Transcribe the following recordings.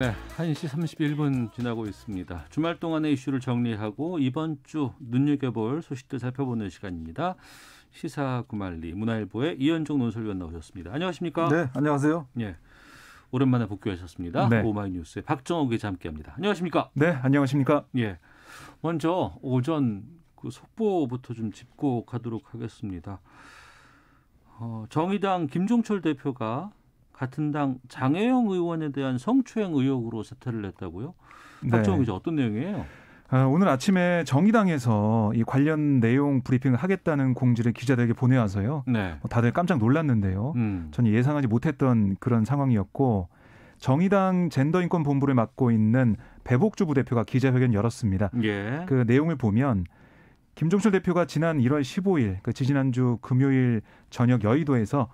네, 1시 31분 지나고 있습니다. 주말 동안의 이슈를 정리하고 이번 주 눈여겨볼 소식들 살펴보는 시간입니다. 시사구말리 문화일보의 이현종 논설위원 나오셨습니다. 안녕하십니까? 네, 안녕하세요. 예. 오랜만에 복귀하셨습니다. 네. 오마이뉴스의 박정호 기자 함께합니다. 안녕하십니까? 네, 안녕하십니까? 예. 먼저 오전 그 속보부터 좀 짚고 가도록 하겠습니다. 어, 정의당 김종철 대표가 같은 당 장혜영 의원에 대한 성추행 의혹으로 사퇴를 냈다고요? 박정욱 네. 기자 어떤 내용이에요? 아, 오늘 아침에 정의당에서 이 관련 내용 브리핑을 하겠다는 공지를 기자들에게 보내와서요. 네. 뭐 다들 깜짝 놀랐는데요. 음. 저 예상하지 못했던 그런 상황이었고 정의당 젠더인권본부를 맡고 있는 배복주 부대표가 기자회견 열었습니다. 예. 그 내용을 보면 김종철 대표가 지난 1월 15일, 그 지난주 금요일 저녁 여의도에서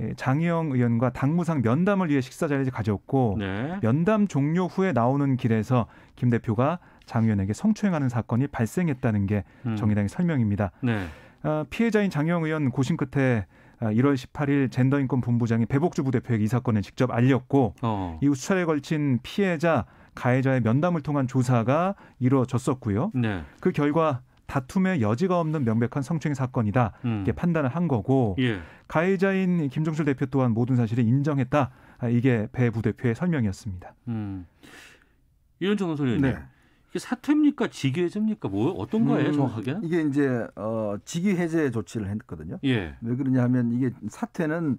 예, 장희영 의원과 당무상 면담을 위해 식사 자리를 가졌고 네. 면담 종료 후에 나오는 길에서 김 대표가 장 의원에게 성추행하는 사건이 발생했다는 게 음. 정의당의 설명입니다. 네. 아, 피해자인 장희영 의원 고심 끝에 1월 아, 18일 젠더인권본부장이 배복주 부대표에게 이 사건을 직접 알렸고 어. 이후 수차례 걸친 피해자 가해자의 면담을 통한 조사가 이루어졌었고요. 네. 그 결과 다툼의 여지가 없는 명백한 성추행 사건이다 음. 이렇게 판단을 한 거고 예. 가해자인 김종철 대표 또한 모든 사실을 인정했다 아, 이게 배 부대표의 설명이었습니다. 음. 이현정 선생 네. 이게 사퇴입니까? 직위 해제입니까? 뭐 어떤 거예요, 음, 정확하게? 이게 이제 어 직위 해제 조치를 했거든요. 예. 왜 그러냐 하면 이게 사퇴는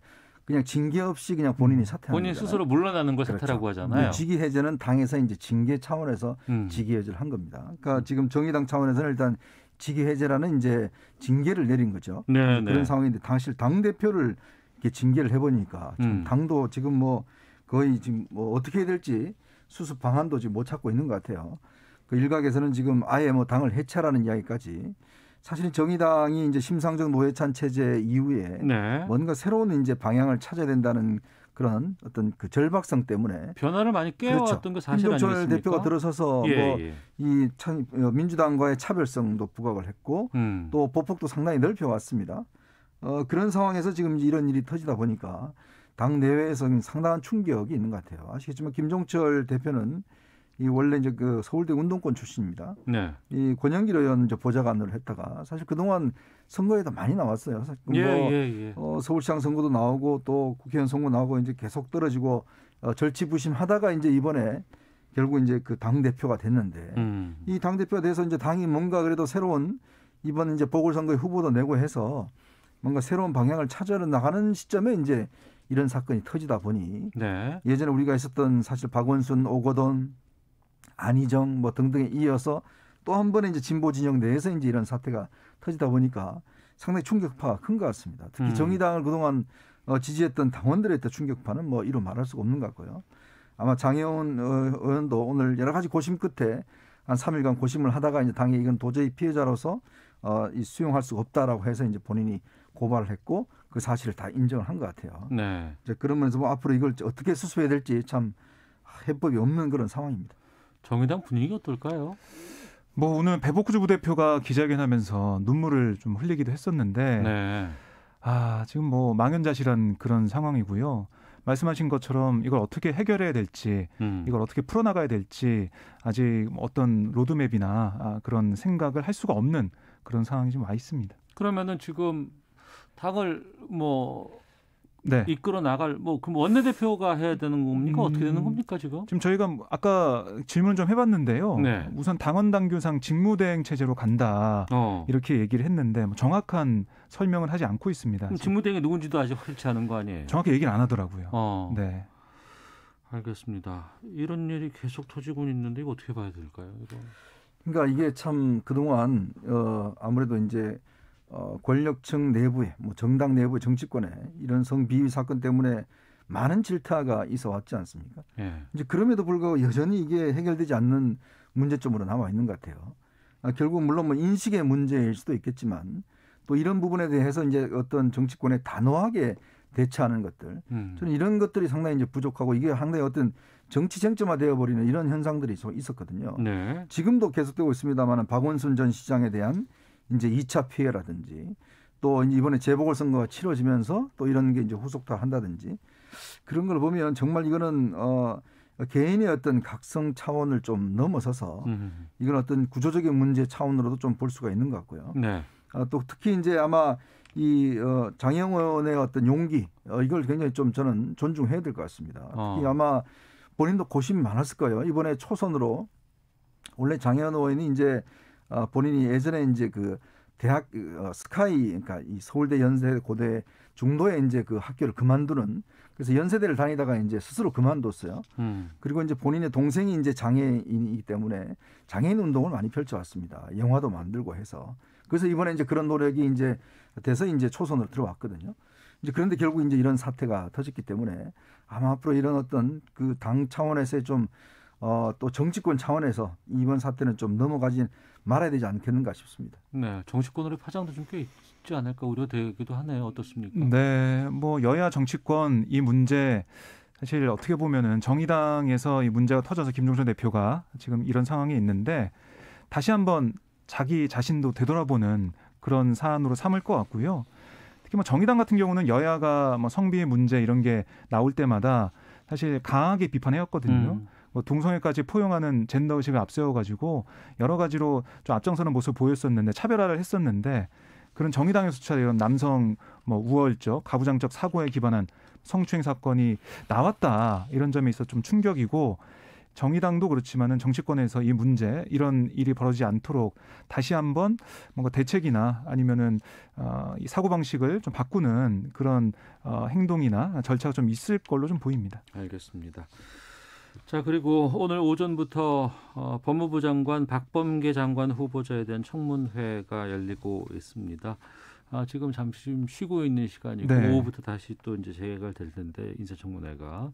그냥 징계 없이 그냥 본인이 음. 사퇴하는 본인 요 스스로 물러나는 걸 그렇죠. 사퇴라고 하잖아요. 직위 해제는 당에서 이제 징계 차원에서 음. 직위 해제를 한 겁니다. 그러니까 음. 지금 정의당 차원에서는 일단 직위 해제라는 이제 징계를 내린 거죠. 네네. 그런 네. 상황인데 당시당 대표를 이렇게 징계를 해보니까 지금 음. 당도 지금 뭐 거의 지금 뭐 어떻게 해야 될지 수습 방안도 지금 못 찾고 있는 것 같아요. 그 일각에서는 지금 아예 뭐 당을 해체라는 이야기까지 사실 정의당이 이제 심상정 노회찬 체제 이후에 네. 뭔가 새로운 이제 방향을 찾아야 된다는 그런 어떤 그 절박성 때문에 변화를 많이 깨어왔던 그렇죠. 그 사실 아니겠습니까? 대표가 들어서서 예, 뭐이 예. 어, 민주당과의 차별성도 부각을 했고 음. 또 보폭도 상당히 넓혀왔습니다. 어, 그런 상황에서 지금 이런 일이 터지다 보니까 당 내외에서 는 상당한 충격이 있는 것 같아요. 아시겠지만 김종철 대표는 이 원래 이제 그 서울대 운동권 출신입니다. 네. 이 권영길 의원 이제 보좌관으로 했다가 사실 그동안 선거에도 많이 나왔어요. 뭐 예, 예, 예. 어, 서울시장 선거도 나오고 또 국회의원 선거 나오고 이제 계속 떨어지고 어, 절치부심하다가 이제 이번에 결국 이제 그 당 대표가 됐는데 음. 이당 대표가 돼서 이제 당이 뭔가 그래도 새로운 이번 이제 보궐선거에 후보도 내고 해서 뭔가 새로운 방향을 찾으러 나가는 시점에 이제 이런 사건이 터지다 보니 네. 예전에 우리가 있었던 사실 박원순 오거돈 안희정 뭐 등등에 이어서 또 한 번에 이제 진보 진영 내에서 이제 이런 사태가 터지다 보니까 상당히 충격파가 큰 것 같습니다. 특히 음. 정의당을 그동안 어, 지지했던 당원들의 충격파는 뭐 이로 말할 수가 없는 것 같고요. 아마 장혜원 의원도 오늘 여러 가지 고심 끝에 한 3일간 고심을 하다가 이제 당에 이건 도저히 피해자로서 어, 이 수용할 수가 없다라고 해서 이제 본인이 고발을 했고 그 사실을 다 인정을 한 것 같아요. 네. 이제 그러면서 뭐 앞으로 이걸 어떻게 수습해야 될지 참 해법이 없는 그런 상황입니다. 정의당 분위기 어떨까요? 뭐 오늘 배복주 부대표가 기자회견하면서 눈물을 좀 흘리기도 했었는데 네. 아 지금 뭐 망연자실한 그런 상황이고요. 말씀하신 것처럼 이걸 어떻게 해결해야 될지 음. 이걸 어떻게 풀어나가야 될지 아직 어떤 로드맵이나 아, 그런 생각을 할 수가 없는 그런 상황이 좀와 있습니다. 그러면은 지금 당을 뭐 네. 이끌어 나갈 뭐 그럼 원내대표가 해야 되는 겁니까 음, 어떻게 되는 음, 겁니까 지금? 지금 저희가 아까 질문 좀 해봤는데요. 네. 우선 당원 당규상 직무대행 체제로 간다 어. 이렇게 얘기를 했는데 뭐 정확한 설명을 하지 않고 있습니다. 직무대행이 누군지도 아직 확실치 않은 거 아니에요? 정확히 얘기를 안 하더라고요. 어. 네. 알겠습니다. 이런 일이 계속 터지고 있는데 이거 어떻게 봐야 될까요? 이거. 그러니까 이게 참 그동안 어 아무래도 이제 어, 권력층 내부에 뭐 정당 내부의 정치권에 이런 성비위 사건 때문에 많은 질타가 있어 왔지 않습니까? 예. 이제 그럼에도 불구하고 여전히 이게 해결되지 않는 문제점으로 남아 있는 것 같아요. 아, 결국 물론 뭐 인식의 문제일 수도 있겠지만 또 이런 부분에 대해서 이제 어떤 정치권에 단호하게 대처하는 것들 음. 저는 이런 것들이 상당히 이제 부족하고 이게 상당히 어떤 정치 쟁점화 되어 버리는 이런 현상들이 좀 있었거든요. 네. 지금도 계속되고 있습니다만은 박원순 전 시장에 대한 이제 2차 피해라든지 또 이번에 재보궐선거가 치러지면서 또 이런 게 이제 후속도 한다든지 그런 걸 보면 정말 이거는 어 개인의 어떤 각성 차원을 좀 넘어서서 음. 이건 어떤 구조적인 문제 차원으로도 좀 볼 수가 있는 것 같고요. 네. 아, 또 특히 이제 아마 이 어, 장영원의 어떤 용기 어, 이걸 굉장히 좀 저는 존중해야 될 것 같습니다. 어. 특히 어. 아마 본인도 고심이 많았을 거예요. 이번에 초선으로 원래 장원 의원이 이제 어, 본인이 예전에 이제 그 대학 어, 스카이 그러니까 이 서울대 연세 고대 중도에 이제 그 학교를 그만두는 그래서 연세대를 다니다가 이제 스스로 그만뒀어요. 음. 그리고 이제 본인의 동생이 이제 장애인이기 때문에 장애인 운동을 많이 펼쳐왔습니다. 영화도 만들고 해서 그래서 이번에 이제 그런 노력이 이제 돼서 이제 초선으로 들어왔거든요. 이제 그런데 결국 이제 이런 사태가 터졌기 때문에 아마 앞으로 이런 어떤 그당차원에서좀 어, 또 정치권 차원에서 이번 사태는 좀 넘어가진 말아야 되지 않겠는가 싶습니다. 네, 정치권으로 파장도 좀 꽤 있지 않을까 우려되기도 하네요. 어떻습니까? 네, 뭐 여야 정치권 이 문제 사실 어떻게 보면은 정의당에서 이 문제가 터져서 김종철 대표가 지금 이런 상황이 있는데 다시 한번 자기 자신도 되돌아보는 그런 사안으로 삼을 것 같고요. 특히 뭐 정의당 같은 경우는 여야가 뭐 성비 의 문제 이런 게 나올 때마다 사실 강하게 비판해왔거든요. 음. 뭐 동성애까지 포용하는 젠더 의식을 앞세워가지고 여러 가지로 좀 앞장서는 모습을 보였었는데 차별화를 했었는데 그런 정의당에서조차 이런 남성 뭐 우월적 가부장적 사고에 기반한 성추행 사건이 나왔다 이런 점에 있어 좀 충격이고 정의당도 그렇지만은 정치권에서 이 문제 이런 일이 벌어지지 않도록 다시 한번 뭔가 대책이나 아니면은 어이 사고 방식을 좀 바꾸는 그런 어 행동이나 절차가 좀 있을 걸로 좀 보입니다. 알겠습니다. 자, 그리고 오늘 오전부터 어, 법무부 장관 박범계 장관 후보자에 대한 청문회가 열리고 있습니다. 아, 지금 잠시 쉬고 있는 시간이고 네. 오후부터 다시 또 이제 재개가 될 텐데 인사청문회가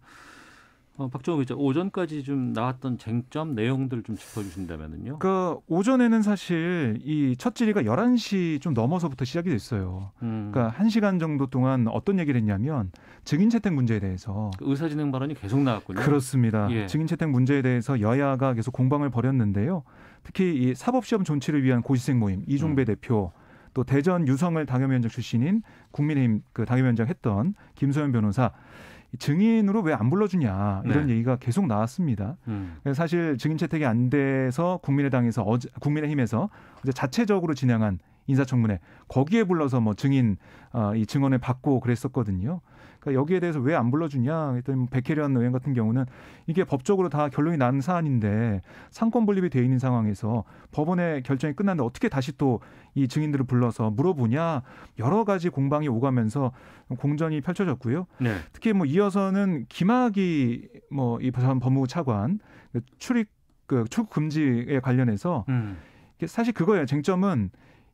어, 박정욱 기자 오전까지 좀 나왔던 쟁점 내용들 좀 짚어주신다면은요. 그러니까 오전에는 사실 이 첫 질의가 11시 좀 넘어서부터 시작이 됐어요. 음. 그니까 1시간 정도 동안 어떤 얘기를 했냐면 증인 채택 문제에 대해서 그 의사 진행 발언이 계속 나왔군요. 그렇습니다. 예. 증인 채택 문제에 대해서 여야가 계속 공방을 벌였는데요. 특히 이 사법 시험 존치를 위한 고시생 모임 이종배 음. 대표 또 대전 유성을 당협위원장 출신인 국민의힘 그 당협위원장 했던 김소연 변호사 증인으로 왜 안 불러주냐 이런 네. 얘기가 계속 나왔습니다. 음. 사실 증인 채택이 안 돼서 국민의당에서 어제 국민의힘에서 이제 자체적으로 진행한 인사청문회 거기에 불러서 뭐 증인 어, 이 증언을 받고 그랬었거든요. 그러니까 여기에 대해서 왜 안 불러주냐 그랬더니 뭐 백혜련 의원 같은 경우는 이게 법적으로 다 결론이 난 사안인데 상권 분립이 돼 있는 상황에서 법원의 결정이 끝났는데 어떻게 다시 또 이 증인들을 불러서 물어보냐 여러 가지 공방이 오가면서 공전이 펼쳐졌고요. 네. 특히 뭐 이어서는 김학이 뭐 뭐이 법무부 차관 출입 그출 금지에 관련해서 음. 사실 그거예요. 쟁점은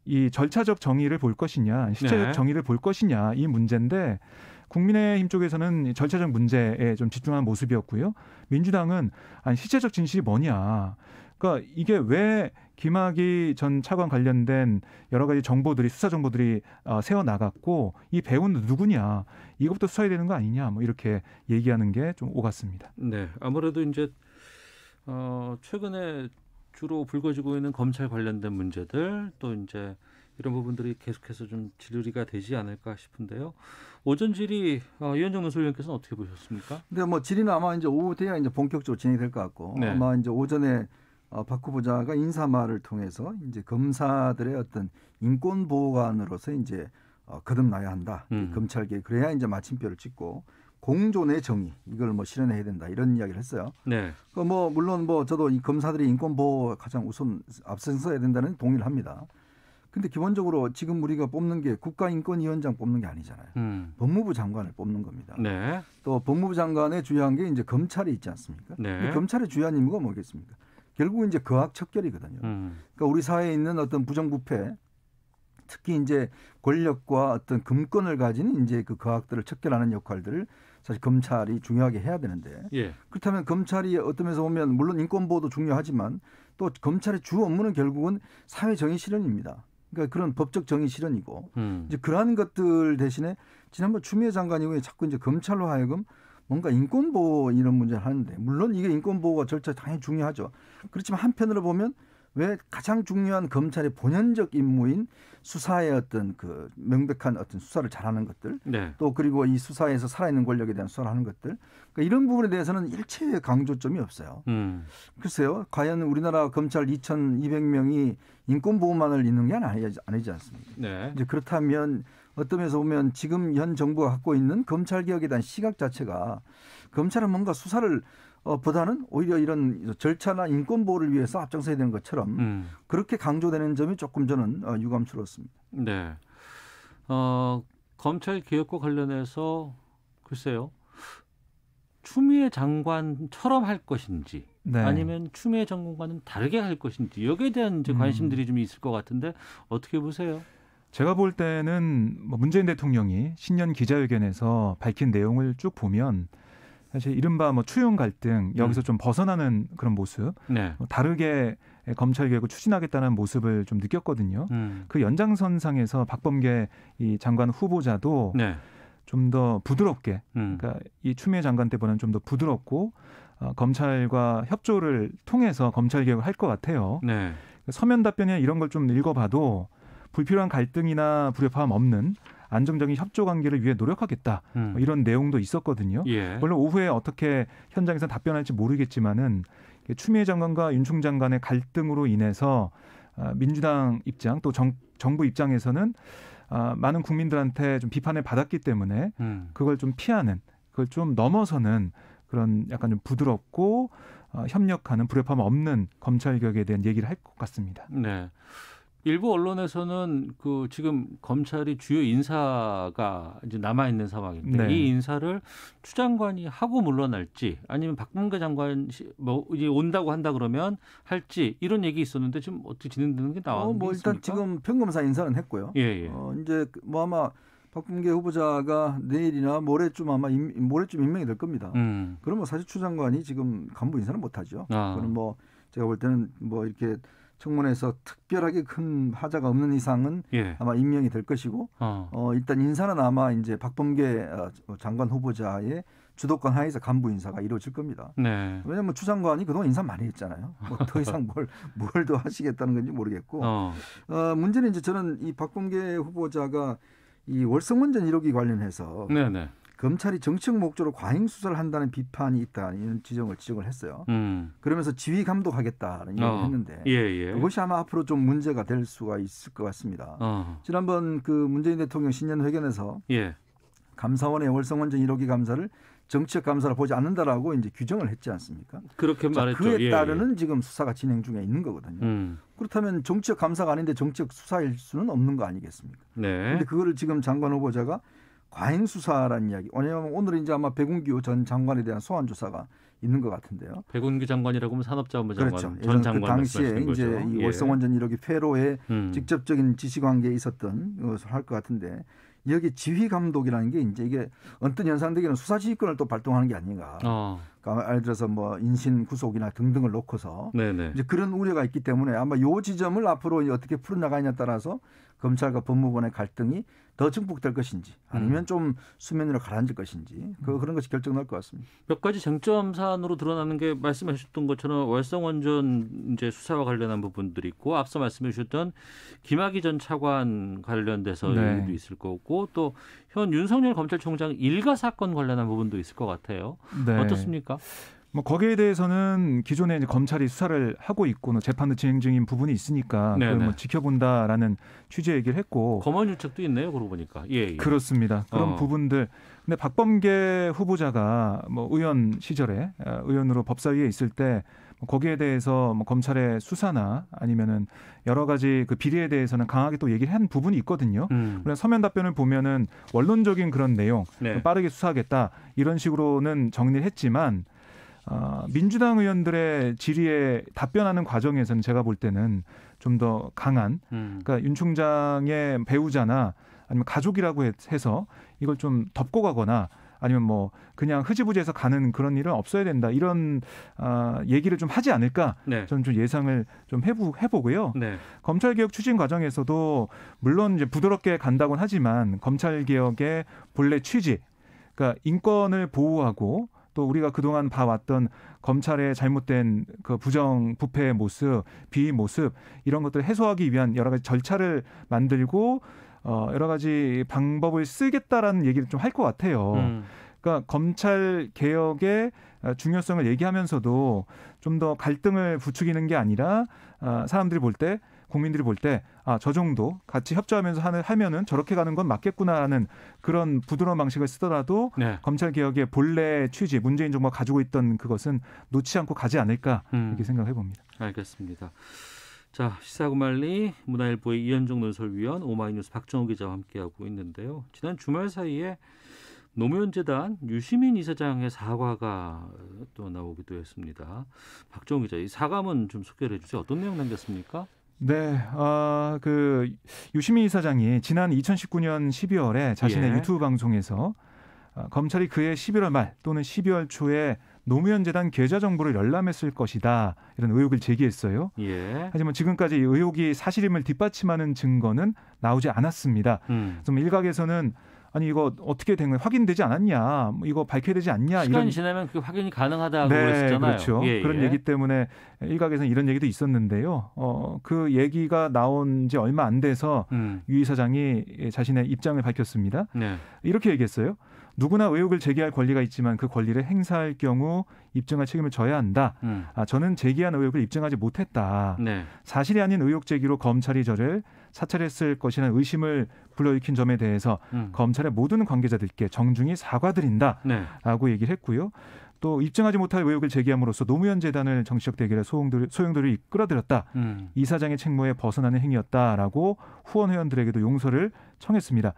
이 절차적 정의를 볼 것이냐, 실체적 네. 정의를 볼 것이냐 이 문제인데 국민의힘 쪽에서는 절차적 문제에 좀 집중한 모습이었고요. 민주당은 아니 실체적 진실이 뭐냐. 그러니까 이게 왜 김학의 전 차관 관련된 여러 가지 정보들이 수사 정보들이 어, 세워 나갔고 이 배우는 누구냐 이것부터 수사해야 되는 거 아니냐 뭐 이렇게 얘기하는 게 좀 오갔습니다. 네, 아무래도 이제 어, 최근에 주로 불거지고 있는 검찰 관련된 문제들 또 이제 이런 부분들이 계속해서 좀 진료리가 되지 않을까 싶은데요. 오전 질의 어, 이현정 논설위원께서는 어떻게 보셨습니까? 근데 뭐 질의는 아마 이제 오후 돼야 이제 본격적으로 진행될 이것 같고 네. 아마 이제 오전에 어, 박 후보자가 인사말을 통해서 이제 검사들의 어떤 인권 보호관으로서 이제 어, 거듭나야 한다. 음. 검찰계 그래야 이제 마침표를 찍고 공존의 정의 이걸 뭐 실현해야 된다 이런 이야기를 했어요. 네. 그뭐 물론 뭐 저도 이 검사들이 인권 보호 가장 우선 앞서서야 된다는 동의를 합니다. 근데 기본적으로 지금 우리가 뽑는 게 국가인권위원장 뽑는 게 아니잖아요. 음. 법무부 장관을 뽑는 겁니다. 네. 또 법무부 장관의 주요한 게 이제 검찰이 있지 않습니까? 네. 검찰의 주요한 임무가 뭐겠습니까? 결국 이제 거학 척결이거든요. 음. 그러니까 우리 사회에 있는 어떤 부정부패 특히 이제 권력과 어떤 금권을 가진 이제 그 거학들을 척결하는 역할들을 사실 검찰이 중요하게 해야 되는데 예. 그렇다면 검찰이 어떤 면에서 보면 물론 인권 보호도 중요하지만 또 검찰의 주 업무는 결국은 사회 정의 실현입니다. 그러니까 그런 법적 정의 실현이고 음. 이제 그러한 것들 대신에 지난번 추미애 장관 이후에 자꾸 이제 검찰로 하여금 뭔가 인권 보호 이런 문제를 하는데 물론 이게 인권 보호가 절차 당연히 중요하죠. 그렇지만 한편으로 보면 왜 가장 중요한 검찰의 본연적 임무인 수사의 어떤 그 명백한 어떤 수사를 잘하는 것들 네. 또 그리고 이 수사에서 살아있는 권력에 대한 수사를 하는 것들 그러니까 이런 부분에 대해서는 일체의 강조점이 없어요. 음. 글쎄요, 과연 우리나라 검찰 2,200명이 인권보호만을 잇는 게 아니지, 아니지 않습니까? 네. 이제 그렇다면 어떤 면에서 보면 지금 현 정부가 갖고 있는 검찰개혁에 대한 시각 자체가 검찰은 뭔가 수사를 어, 보다는 오히려 이런 절차나 인권 보호를 위해서 앞장서야 되는 것처럼 음. 그렇게 강조되는 점이 조금 저는 어, 유감스러웠습니다. 네. 어, 검찰 개혁과 관련해서 글쎄요. 추미애 장관처럼 할 것인지 네. 아니면 추미애 장관과는 다르게 할 것인지 여기에 대한 이제 음. 관심들이 음. 좀 있을 것 같은데 어떻게 보세요? 제가 볼 때는 뭐 문재인 대통령이 신년 기자회견에서 밝힌 내용을 쭉 보면 사실 이른바 뭐 추용 갈등 여기서 음. 좀 벗어나는 그런 모습 네. 뭐 다르게 검찰 개혁을 추진하겠다는 모습을 좀 느꼈거든요. 음. 그 연장선상에서 박범계 이 장관 후보자도 네. 좀더 부드럽게 음. 그러니까 이 추미애 장관 때보다는 좀 더 부드럽고 어, 검찰과 협조를 통해서 검찰 개혁을 할 것 같아요. 네. 서면 답변이나 이런 걸 좀 읽어봐도 불필요한 갈등이나 불협화음 없는 안정적인 협조 관계를 위해 노력하겠다 음. 뭐 이런 내용도 있었거든요. 예. 물론 오후에 어떻게 현장에서 답변할지 모르겠지만은 추미애 장관과 윤총 장관의 갈등으로 인해서 아, 민주당 입장 또 정, 정부 입장에서는 아, 많은 국민들한테 좀 비판을 받았기 때문에 음. 그걸 좀 피하는 그걸 좀 넘어서는 그런 약간 좀 부드럽고 어, 협력하는 불협화음 없는 검찰 개혁에 대한 얘기를 할 것 같습니다. 네. 일부 언론에서는 그 지금 검찰이 주요 인사가 이제 남아 있는 상황인데 네. 이 인사를 추 장관이 하고 물러날지 아니면 박문계 장관 뭐 이제 온다고 한다 그러면 할지 이런 얘기 있었는데 지금 어떻게 진행되는 게 나왔는지 어, 뭐 일단 지금 평검사 인사는 했고요. 예, 예. 어, 이제 뭐 아마 박범계 후보자가 내일이나 모레쯤 아마 임, 모레쯤 임명이 될 겁니다. 음. 그러면 사실 추 장관이 지금 간부 인사는 못 하죠. 아. 그는뭐 제가 볼 때는 뭐 이렇게 청문회에서 특별하게 큰 하자가 없는 이상은 예. 아마 임명이 될 것이고 어. 어. 일단 인사는 아마 이제 박범계 어, 장관 후보자의 주도권 하에서 간부 인사가 이루어질 겁니다. 네. 왜냐하면 추 장관이 그동안 인사 많이 했잖아요. 뭐 더 이상 뭘 뭘 더 하시겠다는 건지 모르겠고 어. 어, 문제는 이제 저는 이 박범계 후보자가 이 월성원전 1호이 관련해서 네네. 네. 검찰이 정책 목적으로 과잉 수사를 한다는 비판이 있다 이런 지적을 지적을 했어요. 음. 그러면서 지휘 감독하겠다는 얘기를 어. 했는데 예, 예. 그것이 아마 앞으로 좀 문제가 될 수가 있을 것 같습니다. 어. 지난번 그 문재인 대통령 신년 회견에서 예. 감사원의 월성원전 1호기 감사를 정치적 감사를 보지 않는다라고 이제 규정을 했지 않습니까? 그렇게 말했죠. 그에 예, 예. 따르는 지금 수사가 진행 중에 있는 거거든요. 음. 그렇다면 정치적 감사가 아닌데 정치적 수사일 수는 없는 거 아니겠습니까? 네. 그런데 그거를 지금 장관 후보자가 과잉 수사라는 이야기. 왜냐하면 오늘 이제 아마 백운규 전 장관에 대한 소환 조사가 있는 것 같은데요. 백운규 장관이라고 하면 산업자원부 장관 그렇죠. 전 장관 그 당시에 이제 거죠. 이 예. 월성원전 이억이 회로에 음. 직접적인 지시관계에 있었던 것을 할 것 같은데 여기 지휘 감독이라는 게 이제 이게 언뜻 연상되기는 수사 지휘권을 또 발동하는 게 아닌가. 어. 그러니까 예를 들어서 뭐 인신 구속이나 등등을 놓고서 네네. 이제 그런 우려가 있기 때문에 아마 요 지점을 앞으로 어떻게 풀어나가느냐 따라서 검찰과 법무부의 갈등이 더 증폭될 것인지 아니면 음. 좀 수면 으로 가라앉을 것인지 그, 그런 것이 결정날 것 같습니다. 몇 가지 쟁점 사안으로 드러나는 게말씀하셨던 것처럼 월성원전 이제 수사와 관련한 부분들이 있고 앞서 말씀해 주셨던 김학의 전 차관 관련돼서 네. 얘기도 있을 거고 또 현 윤석열 검찰총장 일가 사건 관련한 부분도 있을 것 같아요. 네. 어떻습니까? 뭐 거기에 대해서는 기존에 이제 검찰이 수사를 하고 있고 뭐 재판도 진행 중인 부분이 있으니까 그걸 뭐 지켜본다라는 취지의 얘기를 했고 검언 유착도 있네요 그러고 보니까 예, 예. 그렇습니다 그런 어. 부분들 근데 박범계 후보자가 뭐 의원 시절에 어, 의원으로 법사위에 있을 때 뭐 거기에 대해서 뭐 검찰의 수사나 아니면은 여러 가지 그 비리에 대해서는 강하게 또 얘기를 한 부분이 있거든요. 음. 그래서 그러니까 서면 답변을 보면은 원론적인 그런 내용 네. 빠르게 수사하겠다 이런 식으로는 정리를 했지만 어, 민주당 의원들의 질의에 답변하는 과정에서는 제가 볼 때는 좀 더 강한, 음. 그러니까 윤 총장의 배우자나 아니면 가족이라고 해서 이걸 좀 덮고 가거나 아니면 뭐 그냥 흐지부지해서 가는 그런 일은 없어야 된다 이런 아, 어, 얘기를 좀 하지 않을까 네. 저는 좀 예상을 좀 해보, 해보고요. 네. 검찰 개혁 추진 과정에서도 물론 이제 부드럽게 간다곤 하지만 검찰 개혁의 본래 취지, 그러니까 인권을 보호하고 또 우리가 그동안 봐왔던 검찰의 잘못된 그 부정 부패의 모습, 비위 모습 이런 것들을 해소하기 위한 여러 가지 절차를 만들고 어 여러 가지 방법을 쓰겠다라는 얘기를 좀 할 것 같아요. 음. 그러니까 검찰 개혁의 중요성을 얘기하면서도 좀 더 갈등을 부추기는 게 아니라 아, 사람들이 볼때 국민들이 볼 때 아 저 정도 같이 협조하면서 하는 하면은 저렇게 가는 건 맞겠구나라는 그런 부드러운 방식을 쓰더라도 네. 검찰 개혁의 본래 취지 문재인 정부가 가지고 있던 그것은 놓지 않고 가지 않을까 음. 이렇게 생각해 봅니다. 알겠습니다. 자 시사구말리 문화일보의 이현종 논설위원 오마이뉴스 박정호 기자와 함께하고 있는데요. 지난 주말 사이에 노무현재단 유시민 이사장의 사과가 또 나오기도 했습니다. 박종우 기자, 이 사과문 좀 소개를 해주세요. 어떤 내용 남겼습니까? 네, 아, 그, 유시민 이사장이 지난 2019년 12월에 자신의 예. 유튜브 방송에서 아, 검찰이 그해 11월 말 또는 12월 초에 노무현 재단 계좌 정보를 열람했을 것이다 이런 의혹을 제기했어요. 예. 하지만 지금까지 의혹이 사실임을 뒷받침하는 증거는 나오지 않았습니다. 음. 좀 일각에서는 아니 이거 어떻게 된 거야 확인되지 않았냐 뭐 이거 밝혀야 되지 않냐 시간이 이런 지나면 그 확인이 가능하다고 네, 그랬었잖아요. 그렇죠. 예, 예. 그런 얘기 때문에 일각에서는 이런 얘기도 있었는데요. 어그 얘기가 나온 지 얼마 안 돼서 음. 유 이사장이 자신의 입장을 밝혔습니다. 네. 이렇게 얘기했어요. 누구나 의혹을 제기할 권리가 있지만 그 권리를 행사할 경우 입증할 책임을 져야 한다. 음. 아, 저는 제기한 의혹을 입증하지 못했다. 네. 사실이 아닌 의혹 제기로 검찰이 저를 사찰했을 것이라는 의심을 불러일으킨 점에 대해서 음. 검찰의 모든 관계자들께 정중히 사과드린다라고 네. 얘기를 했고요. 또 입증하지 못할 의혹을 제기함으로써 노무현 재단을 정치적 대결에 소용돌이, 소용돌이 이끌어들였다. 음. 이 사장의 책무에 벗어나는 행위였다라고 후원 회원들에게도 용서를 청했습니다.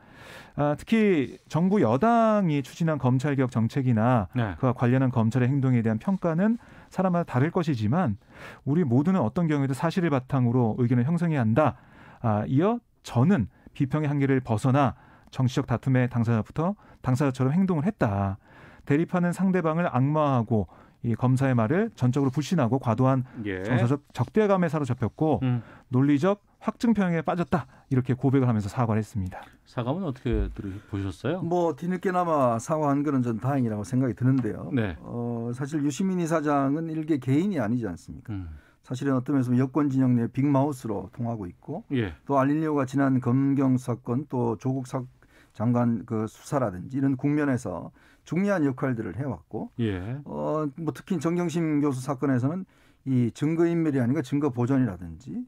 아, 특히 정부 여당이 추진한 검찰개혁 정책이나 네. 그와 관련한 검찰의 행동에 대한 평가는 사람마다 다를 것이지만 우리 모두는 어떤 경우에도 사실을 바탕으로 의견을 형성해야 한다. 아, 이어 저는 비평의 한계를 벗어나 정치적 다툼의 당사자부터 당사자처럼 행동을 했다. 대립하는 상대방을 악마하고 이 검사의 말을 전적으로 불신하고 과도한 예. 정서적 적대감에 사로잡혔고 음. 논리적 확증 평에 빠졌다 이렇게 고백을 하면서 사과를 했습니다. 사과는 어떻게 보셨어요? 뭐 뒤늦게나마 사과한 거는 전 다행이라고 생각이 드는데요. 네. 어, 사실 유시민 이사장은 일개 개인이 아니지 않습니까? 음. 사실은 어떤 면에서 여권 진영 내 빅마우스로 통하고 있고 예. 또 알릴리오가 지난 검경 사건 또 조국 사 장관 그 수사라든지 이런 국면에서 중요한 역할들을 해왔고 예. 어뭐 특히 정경심 교수 사건에서는 이 증거 인멸이 아닌가 증거 보전이라든지또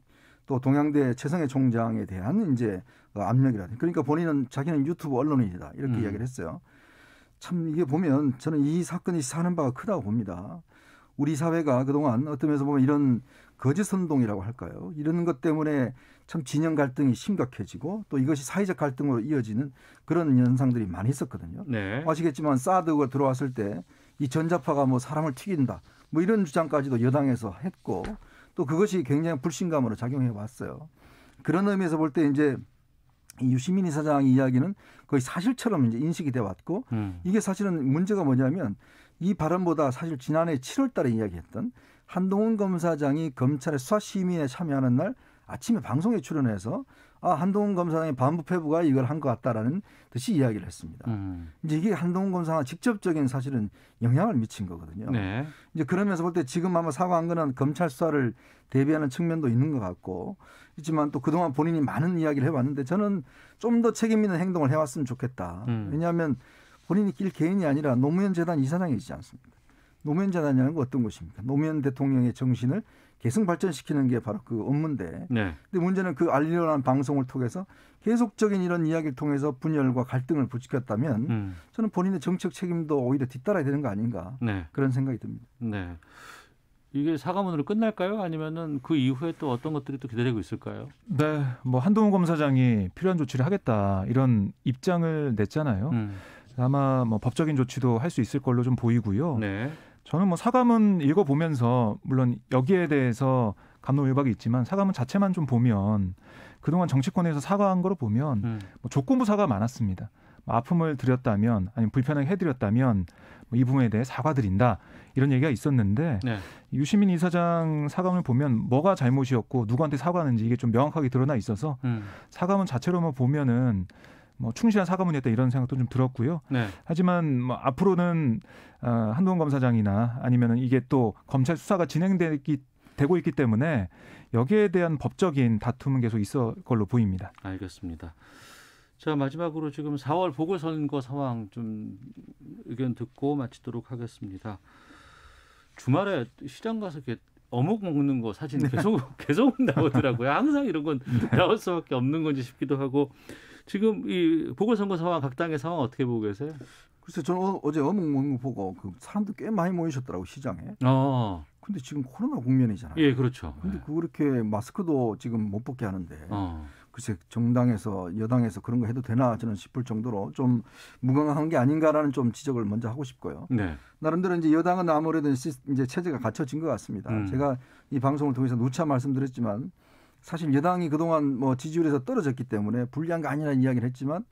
동양대 최성해 총장에 대한 이제 그 압력이라든지 그러니까 본인은 자기는 유튜브 언론인이다 이렇게 음. 이야기를 했어요. 참 이게 보면 저는 이 사건이 사는 바가 크다고 봅니다. 우리 사회가 그동안 어떤 면에서 보면 이런 거짓 선동이라고 할까요? 이런 것 때문에 참 진영 갈등이 심각해지고 또 이것이 사회적 갈등으로 이어지는 그런 현상들이 많이 있었거든요. 네. 아시겠지만 사드가 들어왔을 때 이 전자파가 뭐 사람을 튀긴다 뭐 이런 주장까지도 여당에서 했고 또 그것이 굉장히 불신감으로 작용해 왔어요. 그런 의미에서 볼 때 이제 이 유시민 이사장 이야기는 거의 사실처럼 이제 인식이 돼 왔고 음. 이게 사실은 문제가 뭐냐면 이 발언보다 사실 지난해 7월 달에 이야기했던 한동훈 검사장이 검찰의 수사 심의에 참여하는 날 아침에 방송에 출연해서 아 한동훈 검사장이 반부패부가 이걸 한 것 같다라는 듯이 이야기를 했습니다. 음. 이제 이게 한동훈 검사가 직접적인 사실은 영향을 미친 거거든요. 네. 이제 그러면서 볼 때 지금 아마 사과한 거는 검찰 수사를 대비하는 측면도 있는 것 같고 있지만 또 그동안 본인이 많은 이야기를 해왔는데 저는 좀 더 책임 있는 행동을 해왔으면 좋겠다. 음. 왜냐하면 본인이끼리 개인이 아니라 노무현 재단 이사장이지 않습니까? 노무현 재단이라는 건 어떤 것입니까? 노무현 대통령의 정신을 계속 발전시키는 게 바로 그 업무인데. 네. 근데 문제는 그 알리오라는 방송을 통해서 계속적인 이런 이야기를 통해서 분열과 갈등을 부추겼다면 음. 저는 본인의 정책 책임도 오히려 뒤따라야 되는 거 아닌가 네. 그런 생각이 듭니다. 네. 이게 사과문으로 끝날까요? 아니면은 그 이후에 또 어떤 것들이 또 기다리고 있을까요? 네, 뭐 한동훈 검사장이 필요한 조치를 하겠다 이런 입장을 냈잖아요. 음. 아마 뭐 법적인 조치도 할 수 있을 걸로 좀 보이고요. 네. 저는 뭐 사과문 읽어보면서 물론 여기에 대해서 감론을박이 있지만 사과문 자체만 좀 보면 그동안 정치권에서 사과한 거로 보면 음. 뭐 조건부 사과 많았습니다. 뭐 아픔을 드렸다면 아니면 불편하게 해드렸다면 뭐이 부분에 대해 사과드린다 이런 얘기가 있었는데 네. 유시민 이사장 사과문을 보면 뭐가 잘못이었고 누구한테 사과하는지 이게 좀 명확하게 드러나 있어서 음. 사과문 자체로만 뭐 보면은 뭐 충실한 사과문이었다 이런 생각도 좀 들었고요. 네. 하지만 뭐 앞으로는 어, 한동훈 검사장이나 아니면은 이게 또 검찰 수사가 진행되기 되고 있기 때문에 여기에 대한 법적인 다툼은 계속 있을 걸로 보입니다. 알겠습니다. 자 마지막으로 지금 4월 보궐선거 상황 좀 의견 듣고 마치도록 하겠습니다. 주말에 시장 가서 이렇게 어묵 먹는 거 사진 네. 계속 네. 계속 나오더라고요. 항상 이런 건 네. 나올 수밖에 없는 건지 싶기도 하고 지금 이 보궐선거 상황 각 당의 상황 어떻게 보고 계세요? 글쎄 저는 어, 어제 어묵 먹는 보고 그 사람도 꽤 많이 모이셨더라고 시장에. 어. 근데 지금 코로나 국면이잖아요. 예, 그렇죠. 근데 네. 그렇게 마스크도 지금 못 벗게 하는데 어. 글쎄 정당에서 여당에서 그런 거 해도 되나 저는 싶을 정도로 좀 무관한 게 아닌가라는 좀 지적을 먼저 하고 싶고요. 네. 나름대로 이제 여당은 아무래도 이제 체제가 갖춰진 것 같습니다. 음. 제가 이 방송을 통해서 누차 말씀드렸지만 사실 여당이 그동안 뭐 지지율에서 떨어졌기 때문에 불리한 게 아니라는 이야기를 했지만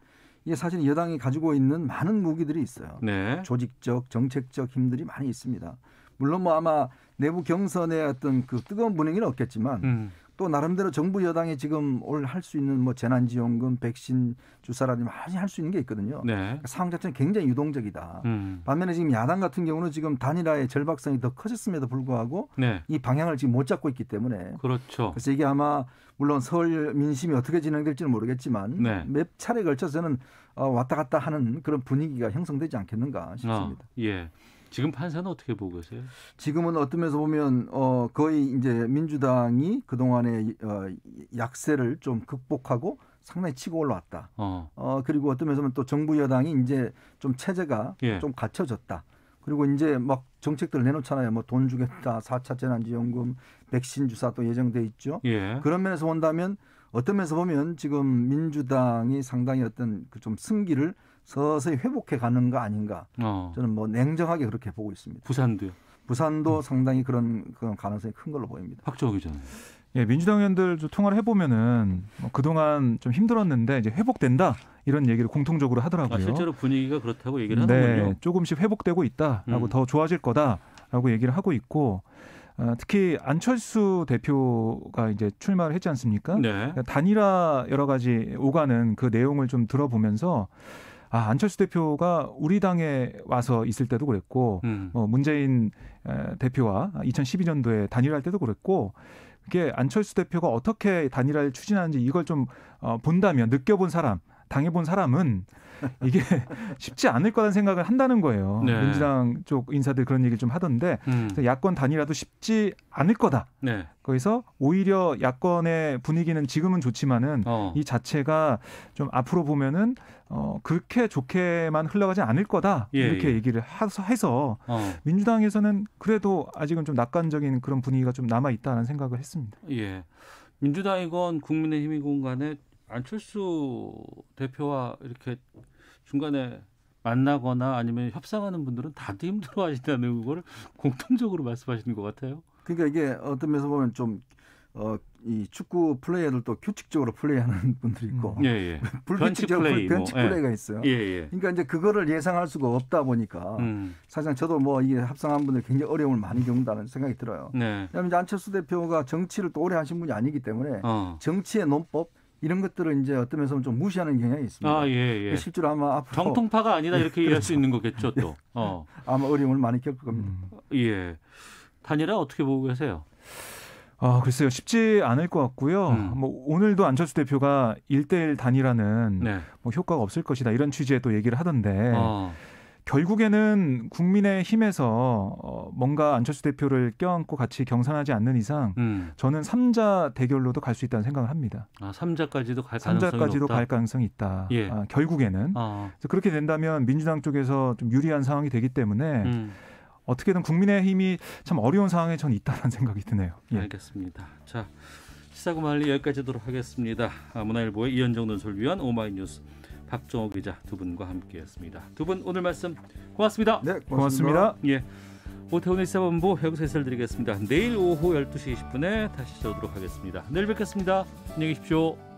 이게 사실 여당이 가지고 있는 많은 무기들이 있어요. 네. 조직적, 정책적 힘들이 많이 있습니다. 물론 뭐 아마 내부 경선의 어떤 그 뜨거운 분위기는 없겠지만 음. 또 나름대로 정부 여당이 지금 올 할 수 있는 뭐 재난지원금, 백신 주사라든지 많이 할 수 있는 게 있거든요. 네. 그러니까 상황 자체는 굉장히 유동적이다. 음. 반면에 지금 야당 같은 경우는 지금 단일화의 절박성이 더 커졌음에도 불구하고 네. 이 방향을 지금 못 잡고 있기 때문에 그렇죠. 그래서 이게 아마 물론 서울 민심이 어떻게 진행될지는 모르겠지만 네. 몇 차례 걸쳐서는 어, 왔다 갔다 하는 그런 분위기가 형성되지 않겠는가 싶습니다. 아, 예. 지금 판사는 어떻게 보고 계세요? 지금은 어떤 면에서 보면 어 거의 이제 민주당이 그동안의 어 약세를 좀 극복하고 상당히 치고 올라왔다. 어, 어 그리고 어떤 면에서 보면 또 정부 여당이 이제 좀 체제가 예. 좀 갖춰졌다. 그리고 이제 막 정책들을 내놓잖아요. 뭐 돈 주겠다, 사차 재난지원금, 백신 주사 또 예정돼 있죠. 예. 그런 면에서 본다면 어떤 면에서 보면 지금 민주당이 상당히 어떤 그좀 승기를 서서히 회복해 가는 거 아닌가. 어. 저는 뭐 냉정하게 그렇게 보고 있습니다. 부산도요. 부산도 음. 상당히 그런, 그런 가능성이 큰 걸로 보입니다. 확정이 전에. 예, 민주당 의원들 통화를 해보면은 뭐 그동안 좀 힘들었는데 이제 회복된다 이런 얘기를 공통적으로 하더라고요. 아, 실제로 분위기가 그렇다고 얘기를 네, 하는군요. 네, 조금씩 회복되고 있다라고 음. 더 좋아질 거다라고 얘기를 하고 있고 어, 특히 안철수 대표가 이제 출마를 했지 않습니까? 네. 단일화 여러 가지 오가는 그 내용을 좀 들어보면서 아 안철수 대표가 우리 당에 와서 있을 때도 그랬고 음. 어, 문재인 대표와 2012년도에 단일할 때도 그랬고 그게 안철수 대표가 어떻게 단일화를 추진하는지 이걸 좀 어, 본다면 느껴본 사람 당해본 사람은 이게 쉽지 않을 거라는 생각을 한다는 거예요. 네. 민주당 쪽 인사들 그런 얘기를 좀 하던데 음. 야권 단일화도 쉽지 않을 거다. 네. 거기서 오히려 야권의 분위기는 지금은 좋지만은 어. 이 자체가 좀 앞으로 보면은 어 그렇게 좋게만 흘러가지 않을 거다 예, 이렇게 예. 얘기를 해서 어. 민주당에서는 그래도 아직은 좀 낙관적인 그런 분위기가 좀 남아 있다는 생각을 했습니다. 예. 민주당이건 국민의힘이건 간에 안철수 대표와 이렇게 중간에 만나거나 아니면 협상하는 분들은 다들 힘들어하신다는 걸 공통적으로 말씀하시는 것 같아요. 그러니까 이게 어떤 면에서 보면 좀 어, 이 축구 플레이어들도 규칙적으로 플레이하는 분들이 있고 음, 예, 예. 불규칙 플레이, 뭐. 변칙 플레이가 예. 있어요. 예, 예. 그러니까 이제 그거를 예상할 수가 없다 보니까 음. 사실상 저도 뭐 이게 합성한 분들 굉장히 어려움을 많이 겪는다는 생각이 들어요. 네. 왜냐하면 안철수 대표가 정치를 또 오래 하신 분이 아니기 때문에 어. 정치의 논법 이런 것들을 이제 어떤 면에서 좀 무시하는 경향이 있습니다. 아, 예, 예, 예. 실제로 아마 앞으로 정통파가 아니다 이렇게 이해할 예, 수 그렇죠. 있는 거겠죠 또. 예. 어. 아마 어려움을 많이 겪을 겁니다. 음, 예. 단일화 어떻게 보고 계세요? 아, 글쎄요. 쉽지 않을 것 같고요. 음. 뭐 오늘도 안철수 대표가 일대일 단일화는 네. 뭐 효과가 없을 것이다. 이런 취지의 또 얘기를 하던데. 어. 결국에는 국민의 힘에서 어, 뭔가 안철수 대표를 껴안고 같이 경선하지 않는 이상 음. 저는 3자 대결로도 갈 수 있다는 생각을 합니다. 아, 3자까지도 갈 가능성이 3자까지도 갈 가능성이 있다. 예. 아, 결국에는 아. 그렇게 된다면 민주당 쪽에서 좀 유리한 상황이 되기 때문에 음. 어떻게든 국민의힘이 참 어려운 상황에 전 있다는 생각이 드네요. 예. 알겠습니다. 자. 시사구말리 여기까지 하도록 하겠습니다. 아, 문화일보의 이현정 논설위원 오마이뉴스 박종호 기자 두 분과 함께했습니다. 두 분 오늘 말씀 고맙습니다. 네, 고맙습니다. 고맙습니다. 예. 오태훈의 사본부 여기서 인사드리겠습니다. 내일 오후 12시 20분에 다시 찾아오도록 하겠습니다. 내일 뵙겠습니다. 안녕히 계십시오.